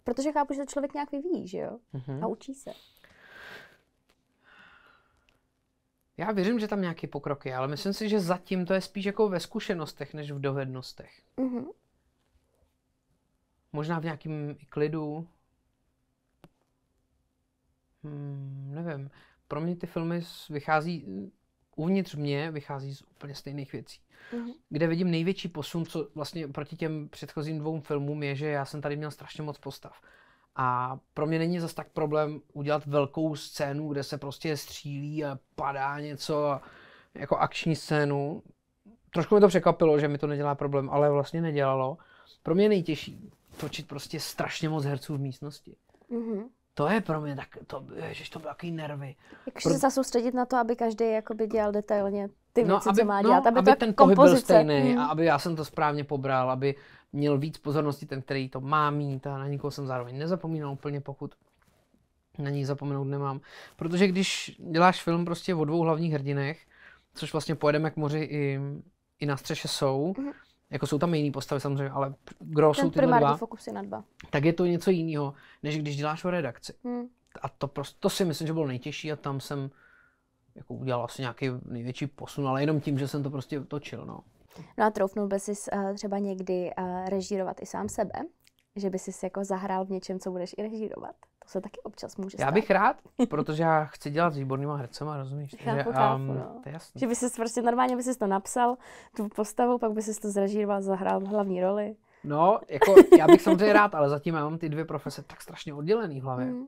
Protože chápu, že to člověk nějak vyvíjí, že jo? Mm-hmm. A učí se. Já věřím, že tam nějaké pokroky, ale myslím si, že zatím to je spíš jako ve zkušenostech, než v dovednostech. Mm-hmm. Možná v nějakém klidu. Hmm, nevím. Pro mě ty filmy vychází uvnitř mě vychází z úplně stejných věcí. Mm-hmm. Kde vidím největší posun, co vlastně proti těm předchozím dvou filmům je, že já jsem tady měl strašně moc postav. A pro mě není zas tak problém udělat velkou scénu, kde se prostě střílí a padá něco, jako akční scénu. Trošku mi to překvapilo, že mi to nedělá problém, ale vlastně nedělalo. Pro mě je nejtěžší točit prostě strašně moc herců v místnosti. Mm-hmm. To je pro mě tak, to, ježiš, to bylo takový nervy. Jak pro... se soustředit na to, aby každý jakoby dělal detailně ty no, věci, aby, co má no, dělat. Aby, aby ten pohyb byl stejný mm. a aby já jsem to správně pobral, aby měl víc pozornosti ten, který to má mít a na nikoho jsem zároveň nezapomínal úplně, pokud na něj zapomenout nemám. Protože když děláš film prostě o dvou hlavních hrdinech, což vlastně pojedeme k moři i, i na střeše jsou, mm-hmm jako jsou tam jiné postavy samozřejmě, ale gro jsou ty dva, fokus je na dva, tak je to něco jiného, než když děláš o redakci. Hmm. A to, prostě, to si myslím, že bylo nejtěžší a tam jsem jako udělal asi nějaký největší posun, ale jenom tím, že jsem to prostě točil. No. No a troufnul by si eh, třeba někdy eh, režírovat i sám sebe? že by si jako zahrál v něčem, co budeš i režírovat. To se taky občas může stát. Já bych rád, [LAUGHS] protože já chci dělat s výbornýma hercema, rozumíš? Chápu, že, um, no. to je jasný. Že by si prostě normálně by si to napsal, tu postavu, pak by si to zrežíroval, zahrál hlavní roli. No, jako já bych samozřejmě rád, ale zatím já mám ty dvě profese tak strašně oddělený v hlavě. Mm.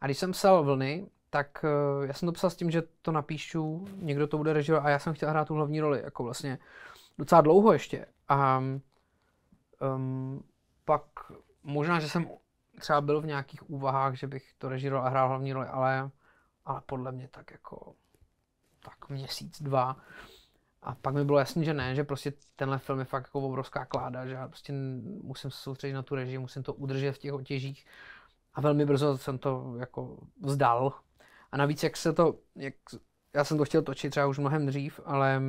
A když jsem psal Vlny, tak uh, já jsem to psal s tím, že to napíšu, někdo to bude režírovat a já jsem chtěl hrát tu hlavní roli, jako vlastně docela dlouho ještě. A mm, um, pak možná, že jsem třeba byl v nějakých úvahách, že bych to režíroval a hrál hlavní roli, ale, ale podle mě tak jako tak měsíc, dva. A pak mi bylo jasné, že ne, že prostě tenhle film je fakt jako obrovská kláda, že já prostě musím se soustředit na tu režii, musím to udržet v těch otěžích. A velmi brzo jsem to jako vzdal. A navíc, jak se to, jak, já jsem to chtěl točit třeba už mnohem dřív, ale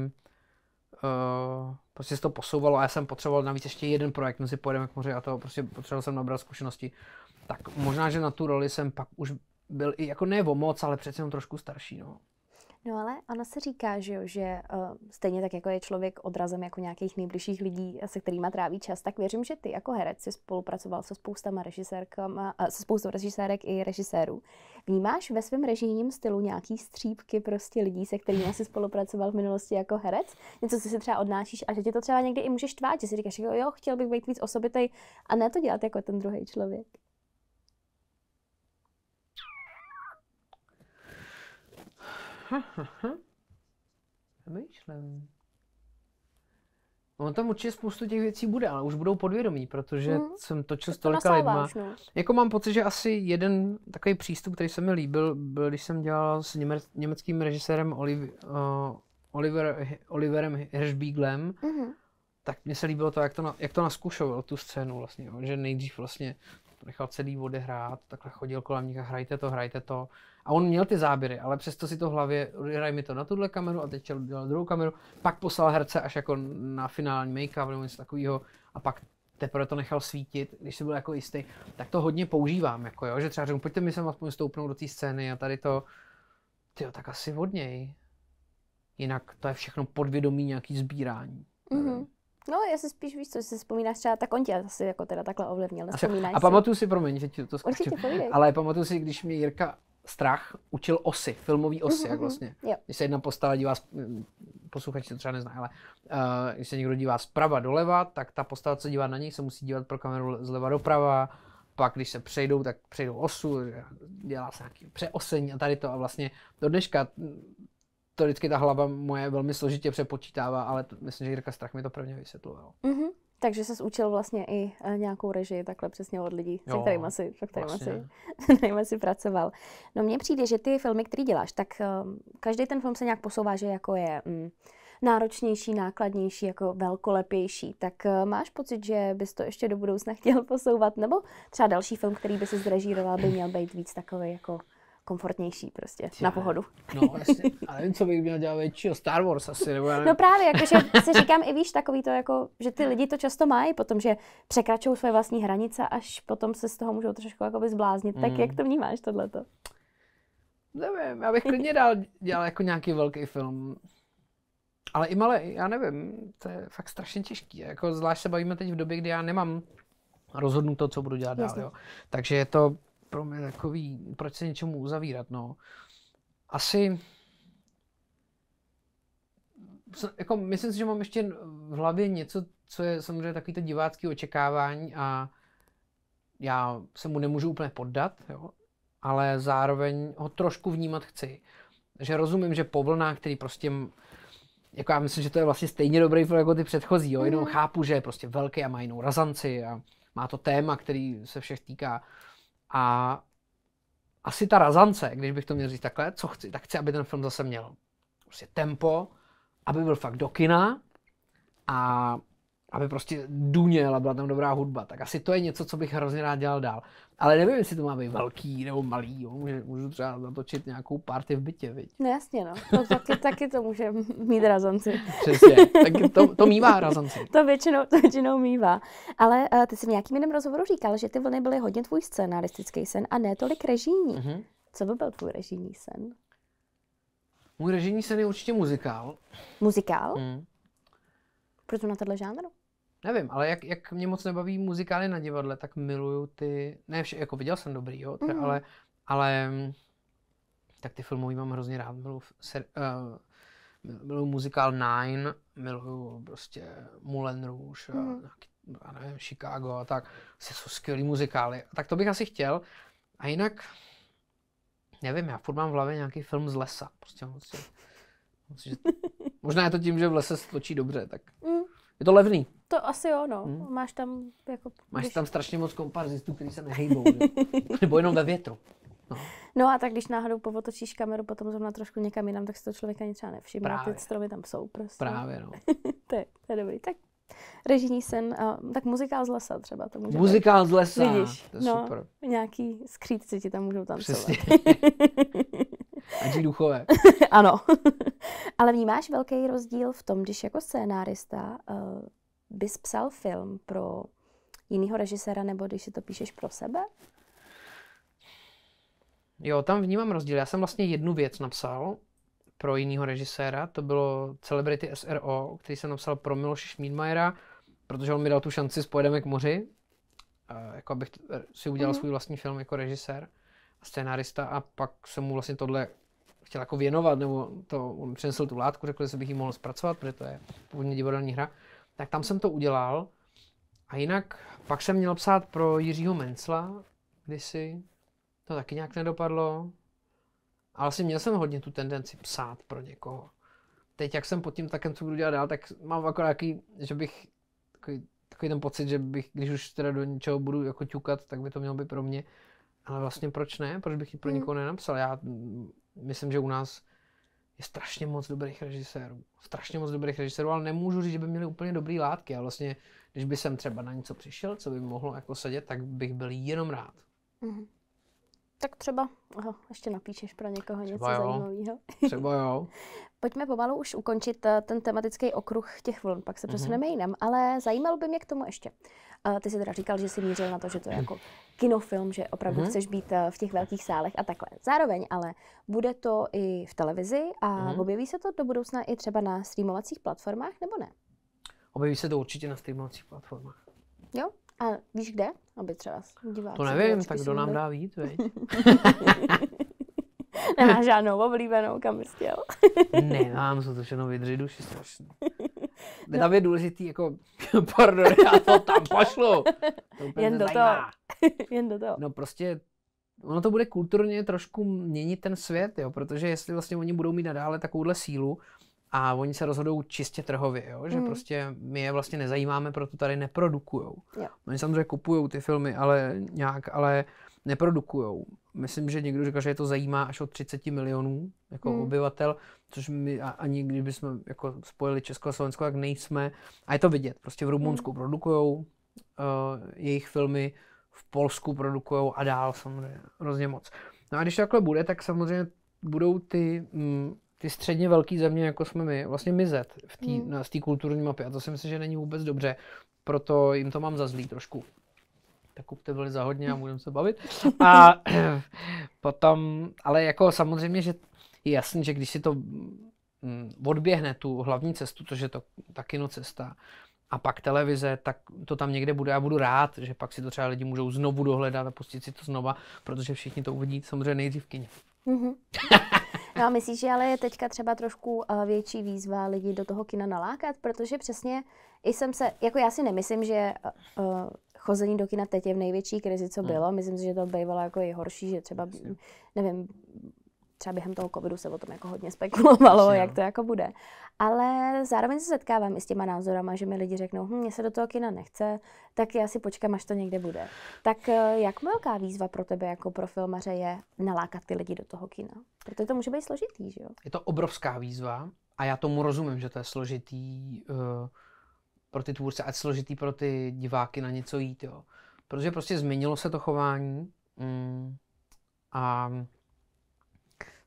Eh, prostě se to posouvalo a já jsem potřeboval navíc ještě jeden projekt no si Pojedeme k moři a to prostě potřeboval jsem nabrat zkušenosti. Tak možná, že na tu roli jsem pak už byl i jako ne o moc, ale přece jenom trošku starší, no. No ale ona se říká, že, jo, že uh, stejně tak jako je člověk odrazem jako nějakých nejbližších lidí, se kterými tráví čas, tak věřím, že ty jako herec si spolupracoval se spoustama režisérkama, uh, se spoustou režisérek i režisérů. Vnímáš ve svém režijním stylu nějaký střípky prostě lidí, se kterými jsi spolupracoval v minulosti jako herec? Něco, co si třeba odnášíš a že tě to třeba někdy i můžeš tvát, že si říkáš, jo, jo, chtěl bych být víc osobitý a ne to dělat jako ten druhý člověk. Myšlím. ha, ha. Vymýšlím. On tam určitě spoustu těch věcí bude, ale už budou podvědomí, protože hmm. jsem točil to s tolika lidma. No. Jako mám pocit, že asi jeden takový přístup, který se mi líbil, byl, když jsem dělal s němec, německým režisérem Oliv, uh, Oliver, Oliverem Hirschbieglem, hmm. tak mně se líbilo to, jak to, na, jak to naskušoval, tu scénu vlastně, že nejdřív vlastně nechal celý hrát, takhle chodil kolem nich a hrajte to, hrajte to. A on měl ty záběry, ale přesto si to v hlavě, hraj mi to na tuhle kameru a teď dělal druhou kameru, pak poslal herce až jako na finální make-up nebo něco takového a pak teprve to nechal svítit, když si byl jako jistý, tak to hodně používám, jako jo, že třeba řeknu, pojďte mi sem aspoň stoupnout do té scény a tady to, jo, tak asi od něj. Jinak to je všechno podvědomí nějaký sbírání. Mm-hmm. No, já si spíš víš, co si vzpomínáš třeba, tak on tě asi jako teda takhle ovlivnil, A, a pamatuju si, promiň, že ti to skočím, ale pamatuju si, když mi Jirka strach učil osy, filmový osy, mm-hmm, jak mhm, vlastně. Jo. Když se jedna postava dívá, posluchači to třeba nezná, ale uh, když se někdo dívá zprava doleva, tak ta postava, co dívá na něj, se musí dívat pro kameru zleva doprava, pak když se přejdou, tak přejdou osu, dělá se nějaký přeosení a tady to a vlastně do dneška to vždycky ta hlava moje velmi složitě přepočítává, ale to, myslím, že Jirka Strach mi to prvně vysvětloval. Mm-hmm. Takže se učil vlastně i e, nějakou režii takhle přesně od lidí, jo, se kterými si, se kterýma vlastně. si, [LAUGHS] si pracoval. No mně přijde, že ty filmy, které děláš, tak e, každý ten film se nějak posouvá, že jako je mm, náročnější, nákladnější, jako velkolepější. Tak e, máš pocit, že bys to ještě do budoucna chtěl posouvat? Nebo třeba další film, který by se zrežíroval, by měl být víc takový jako komfortnější prostě, Tě, na pohodu. No jasně, ale nevím, co bych měl dělat většího, Star Wars asi, nebo já nevím. No právě, jakože [LAUGHS] si říkám i víš takový to, jako, že ty lidi to často mají, potom, že překračují své vlastní hranice, až potom se z toho můžou trošku jakoby zbláznit. Mm. Tak jak to vnímáš tohleto? Nevím, já bych klidně dál dělal jako nějaký velký film. Ale i malé, já nevím, to je fakt strašně těžký. Jako, zvlášť se bavíme teď v době, kdy já nemám rozhodnout to, co budu dělat Jasně. dál. Jo. Takže je to pro mě takový, proč se něčemu uzavírat, no. Asi, jako myslím si, že mám ještě v hlavě něco, co je samozřejmě takový to divácký očekávání a já se mu nemůžu úplně poddat, jo, ale zároveň ho trošku vnímat chci. Že rozumím, že po vlnách, který prostě jako já myslím, že to je vlastně stejně dobrý film jako ty předchozí, jo? jenom mhm. chápu, že je prostě velký a má jinou razanci a má to téma, který se všech týká. A asi ta razance, když bych to měl říct takhle, co chci, tak chci, aby ten film zase měl prostě tempo, aby byl fakt do kina a aby prostě duněla, a byla tam dobrá hudba. Tak asi to je něco, co bych hrozně rád dělal dál. Ale nevím, jestli to má být velký nebo malý, jo. Může, můžu třeba natočit nějakou party v bytě, viď? No jasně, no. To taky, taky to může mít razonci. Přesně, tak to, to mývá razanci. to, většinou, to většinou mývá. Ale uh, ty jsi v nějakým jiném rozhovoru říkal, že ty vlny byly hodně tvůj scénaristický sen a ne tolik režijní. Mm-hmm. Co by byl tvůj režijní sen? Můj režijní sen je určitě muzikál. Muzikál? Mm. Proč na tohle žánru? Nevím, ale jak, jak mě moc nebaví muzikály na divadle, tak miluju ty, ne vše, jako viděl jsem dobrý, jo, mm ale, ale mm, tak ty filmový mám hrozně rád, miluju, ser, uh, miluju muzikál Nine, miluju prostě Moulin Rouge, mm a mhm. nějaký, já nevím, Chicago a tak, se jsou skvělý muzikály, tak to bych asi chtěl a jinak, nevím, já furt mám v hlavě nějaký film z lesa, prostě moc, moc že, [LAUGHS] možná je to tím, že v lese točí dobře, tak. Mm. Je to levný. To asi jo, no. Hmm. Máš tam jako... Máš když... tam strašně moc komparzistů, který se nehejbou. ne? [LAUGHS] Nebo jenom ve větru. No. no a tak když náhodou povotočíš kameru potom zrovna trošku někam jinam, tak si to člověk ani třeba nevšimne. Právě. Ty stromy tam jsou prostě. Právě, no. [LAUGHS] to, je, to je dobrý. Tak režijní sen, a, tak muzikál z lesa třeba to může Muzikál z lesa, Vidíš, to je no, super. Nějaký skřítci ti tam můžou tancovat. Přesně. [LAUGHS] A dřív duchové. ano. [LAUGHS] Ale vnímáš velký rozdíl v tom, když jako scénárista uh, bys psal film pro jiného režiséra, nebo když si to píšeš pro sebe? Jo, tam vnímám rozdíl. Já jsem vlastně jednu věc napsal pro jiného režiséra, to bylo Celebrity SRO, který jsem napsal pro Miloše Šmídmajera, protože on mi dal tu šanci spojedeme k moři, eh, jako abych si udělal mm-hmm. svůj vlastní film jako režisér scénarista a pak jsem mu vlastně tohle chtěl jako věnovat, nebo to, on přinesl tu látku, řekl, že bych ji mohl zpracovat, protože to je původně divadelní hra, tak tam jsem to udělal. A jinak pak jsem měl psát pro Jiřího Mencla kdysi, to taky nějak nedopadlo. Ale si vlastně měl jsem hodně tu tendenci psát pro někoho. Teď, jak jsem pod tím takem, co budu dělat dál, tak mám jako nějaký, že bych takový, takový ten pocit, že bych, když už teda do něčeho budu jako ťukat, tak by to mělo být pro mě ale vlastně proč ne? Proč bych ji pro hmm. nikoho nenapsal? Já myslím, že u nás je strašně moc dobrých režisérů. Strašně moc dobrých režisérů, ale nemůžu říct, že by měli úplně dobrý látky. A vlastně, když by jsem třeba na něco přišel, co by mohlo jako sedět, tak bych byl jenom rád. Mm-hmm. Tak třeba, aha, ještě napíšeš pro někoho třeba něco zajímavého. Třeba jo. [LAUGHS] Pojďme pomalu už ukončit eh, ten tematický okruh těch vln, pak se mhm. přesuneme mm-hmm. jinam, ale zajímalo by mě k tomu ještě. Ty jsi teda říkal, že jsi mířil na to, že to je jako kinofilm, že opravdu mm-hmm. chceš být eh, v těch velkých sálech a takhle. Zároveň ale bude to i v televizi a mm-hmm. objeví se to do budoucna i třeba na streamovacích platformách, nebo ne? Objeví se to určitě na streamovacích platformách. Jo? A víš kde? Aby třeba diváci. To nevím, tak kdo nám dá víc, veď? [LAUGHS] Nemá žádnou oblíbenou, kam bys [LAUGHS] chtěl? Nemám, jsou to všechno vydři duši strašně. No. Tam je důležitý, jako, [LAUGHS] pardon, já to tam pošlu. To úplně Jen do toho. Jen do toho. No prostě ono to bude kulturně trošku měnit ten svět, jo, protože jestli vlastně oni budou mít nadále takovouhle sílu, a oni se rozhodou čistě trhově, jo? že mm. prostě my je vlastně nezajímáme, proto tady neprodukujou. Oni samozřejmě kupují ty filmy, ale nějak, ale neprodukujou. Myslím, že někdo říká, že je to zajímá až od 30 milionů jako mm. obyvatel, což my ani kdybychom jako spojili Česko a Slovensko, tak nejsme. A je to vidět, prostě v Rumunsku mm. produkují uh, eh, jejich filmy, v Polsku produkují a dál samozřejmě hrozně moc. No a když takhle bude, tak samozřejmě budou ty mm, ty středně velké země, jako jsme my, vlastně mizet v tý, mm. na, z té kulturní mapy. A to si myslím, že není vůbec dobře, proto jim to mám za zlý trošku. Tak kupte byli za hodně a můžeme se bavit. A [CLEARS THROAT] potom, ale jako samozřejmě, že je jasný, že když si to mm, odběhne tu hlavní cestu, to, že to ta cesta. a pak televize, tak to tam někde bude. Já budu rád, že pak si to třeba lidi můžou znovu dohledat a pustit si to znova, protože všichni to uvidí samozřejmě nejdřív v kyně. Mm-hmm. [LAUGHS] No a myslíš, že ale je teďka třeba trošku eh, větší výzva lidi do toho kina nalákat? Protože přesně i jsem se, jako já si nemyslím, že uh, chození do kina teď je v největší krizi, co hmm. bylo. Myslím si, že to bývalo jako i horší, že třeba, nevím, třeba během toho covidu se o tom jako hodně spekulovalo, Asi, jak no. to jako bude. Ale zároveň se setkávám i s těma názorama, že mi lidi řeknou, hm, mě se do toho kina nechce, tak já si počkám, až to někde bude. Tak eh, jak velká výzva pro tebe jako pro filmaře je nalákat ty lidi do toho kina? Protože to může být složitý, že jo? Je to obrovská výzva a já tomu rozumím, že to je složitý uh, pro ty tvůrce a složitý pro ty diváky na něco jít, jo. Protože prostě změnilo se to chování mm, a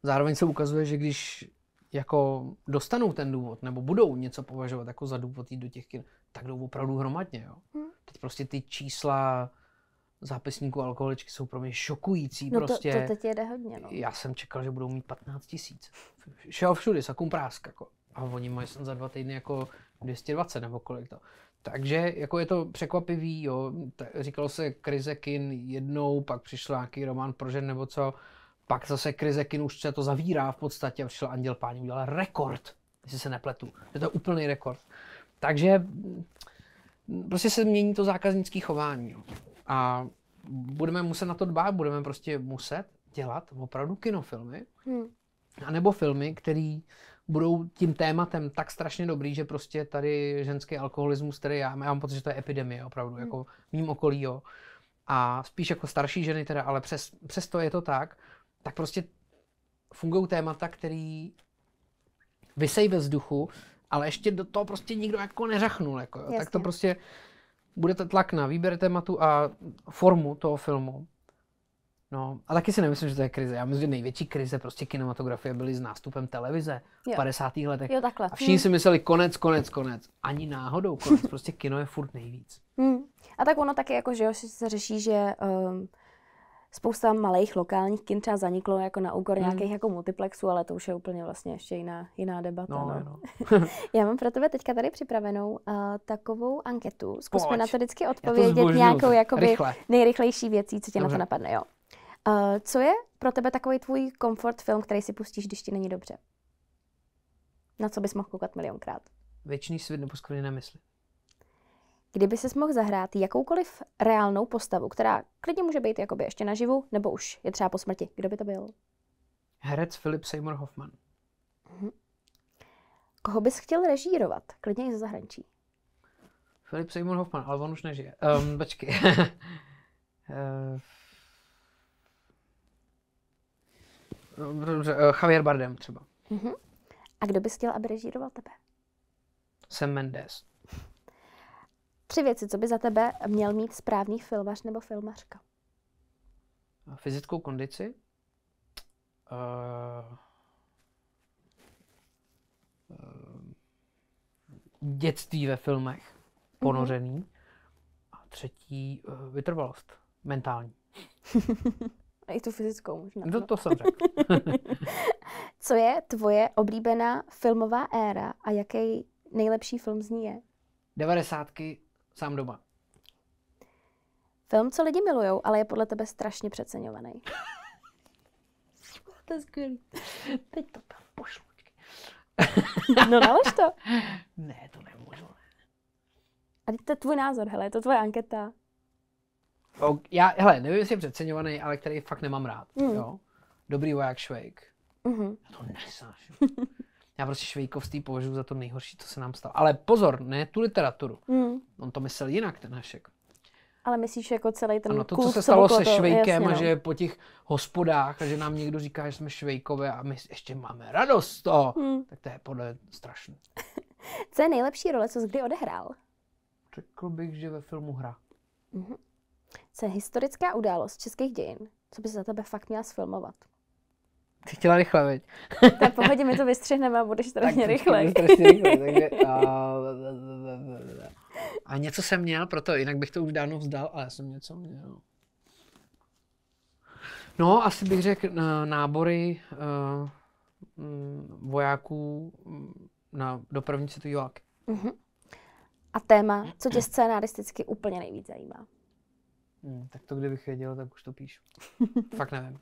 zároveň se ukazuje, že když jako dostanou ten důvod, nebo budou něco považovat jako za důvod jít do těch kin, tak jdou opravdu hromadně. Jo? Hmm. Teď prostě ty čísla zápisníků alkoholičky jsou pro mě šokující. No prostě. to, to teď jede hodně. No. Já jsem čekal, že budou mít 15 tisíc. Šel všude, sakum prásk. Jako. A oni mají jsem za dva týdny jako 220 nebo kolik to. Takže jako je to překvapivý, jo. Říkalo se krize kin jednou, pak přišel nějaký román pro žen nebo co. Pak zase krize kinůžce to zavírá v podstatě a přišel Anděl Páně, udělal rekord, jestli se nepletu. Je to úplný rekord. Takže mm, prostě se mění to zákaznické chování. A budeme muset na to dbát, budeme prostě muset dělat opravdu kinofilmy, hmm. anebo filmy, které budou tím tématem tak strašně dobrý, že prostě tady ženský alkoholismus, který já, já mám pocit, že to je epidemie opravdu, hmm. jako v mým okolí, jo. A spíš jako starší ženy teda, ale přes, přesto je to tak, tak prostě fungují témata, který vysejí ve vzduchu, ale ještě do toho prostě nikdo jako neřachnul. Jako, jo. tak to prostě bude to tlak na výběr tématu a formu toho filmu. No, a taky si nemyslím, že to je krize. Já myslím, že největší krize prostě kinematografie byly s nástupem televize jo. v 50. letech. Jo, takhle. A všichni hmm. si mysleli konec, konec, konec. Ani náhodou konec. [LAUGHS] Prostě kino je furt nejvíc. Hmm. A tak ono taky jako, že jo, se řeší, že um, Spousta malých lokálních kin třeba zaniklo jako na úkor mm. nějakých jako multiplexů, ale to už je úplně vlastně ještě jiná, jiná debata. No, no. no. [LAUGHS] Já mám pro tebe teďka tady připravenou uh, takovou anketu. Zkusme Pojď. na to vždycky odpovědět to nějakou jakoby Rychle. nejrychlejší věcí, co tě dobře. na to napadne. Jo. Uh, co je pro tebe takový tvůj komfort film, který si pustíš, když ti není dobře? Na co bys mohl koukat milionkrát? Věčný svět nebo skvělý na Kdyby ses mohl zahrát jakoukoliv reálnou postavu, která klidně může být jakoby ještě naživu, nebo už je třeba po smrti, kdo by to byl? Herec Philip Seymour Hoffman. Mhm. Koho bys chtěl režírovat? Klidně i ze zahraničí. Philip Seymour Hoffman, ale on už nežije. Um, počkej. [LAUGHS] Eh, eh, Javier Bardem třeba. Uh-huh. A kdo bys chtěl, aby režíroval tebe? Sam Mendes. Tři věci, co by za tebe měl mít správný filmař nebo filmařka? Fyzickou kondici. Uh, dětství ve filmech mhm. ponořený. Mm-hmm. A třetí uh, vytrvalost mentální. A [LAUGHS] i tu fyzickou možná. No, no. to jsem řekl. [LAUGHS] Co je tvoje oblíbená filmová éra a jaký nejlepší film z ní je? Devadesátky sám doma? Film, co lidi milují, ale je podle tebe strašně přeceňovaný. [LAUGHS] to je skvělý. Teď to tam pošlu. [LAUGHS] no nalož to. Ne, to nemůžu. A teď to je tvůj názor, hele, je to tvoje anketa. O, já, hele, nevím, jestli je přeceňovaný, ale který fakt nemám rád. Mm. Jo? Dobrý voják Švejk. Mm-hmm. Já to nesnáším. [LAUGHS] Já prostě švejkovství považuji za to nejhorší, co se nám stalo. Ale pozor, ne tu literaturu. Mm. On to myslel jinak, ten Hašek. Ale myslíš jako celý ten ano, to, co se stalo se Švejkem jasně, no. a že po těch hospodách a že nám někdo říká, že jsme Švejkové a my ještě máme radost to hmm. tak to je podle strašné. [LAUGHS] co je nejlepší role, co jsi kdy odehrál? Řekl bych, že ve filmu Hra. Mm-hmm. Co je historická událost českých dějin? Co by se za tebe fakt měla sfilmovat? Ty chtěla rychle, veď. [LAUGHS] Tak pohodě, my to vystřihneme a budeš strašně rychle. strašně [LAUGHS] rychle, takže... A něco jsem měl, proto jinak bych to už dávno vzdal, ale jsem něco měl. No, asi bych řekl eh, nábory uh, vojáků mm, na, dopravní první Joak. Mhm. A téma, co tě scénaristicky úplně nejvíc zajímá? Hmm, tak to kdybych věděl, tak už to píšu. [LAUGHS] Fakt nevím.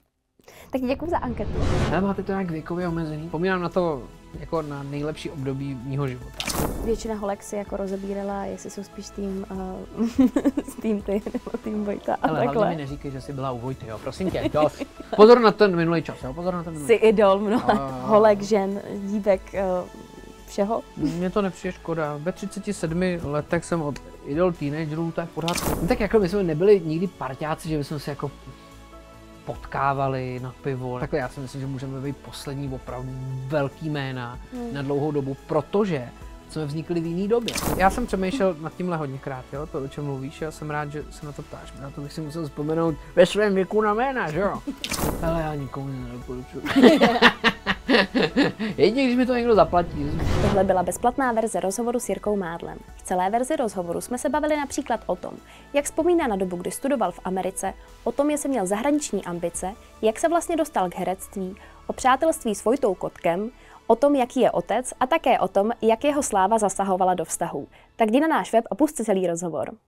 Tak děkuji za anketu. Ne máte to nějak věkově omezený? Pomínám na to jako na nejlepší období mýho života. Většina holek si jako rozebírala, jestli jsou spíš tým, uh, [LAUGHS] s tým ty nebo tým Vojta a Ale takhle. mi neříkej, že jsi byla u Vojty, jo, prosím tě, dost. Pozor na ten minulý čas, jo, pozor na ten minulý Jsi idol mnoha uh, holek, žen, dívek, uh, všeho. Mně to nepřijde škoda. Ve 37 letech jsem od idol teenagerů, tak pořád. No tak jako my jsme nebyli nikdy parťáci, že bychom si jako potkávali na pivo. Takhle já si myslím, že můžeme být poslední opravdu velký jména hmm. na dlouhou dobu, protože jsme vznikli v jiný době. Já jsem přemýšlel nad tímhle hodněkrát, jo, to, o čem mluvíš, já jsem rád, že se na to ptáš, na to bych si musel vzpomenout ve svém věku na jména, že jo? [LAUGHS] Ale já nikomu nedoporučuju. [LAUGHS] [LAUGHS] Jedině, když mi to někdo zaplatí. Tohle byla bezplatná verze rozhovoru s Jirkou Mádlem. V celé verzi rozhovoru jsme se bavili například o tom, jak vzpomíná na dobu, kdy studoval v Americe, o tom, jestli měl zahraniční ambice, jak se vlastně dostal k herectví, o přátelství s Vojtou Kotkem, o tom, jaký je otec a také o tom, jak jeho sláva zasahovala do vztahů. Tak jdi na náš web a pusť celý rozhovor.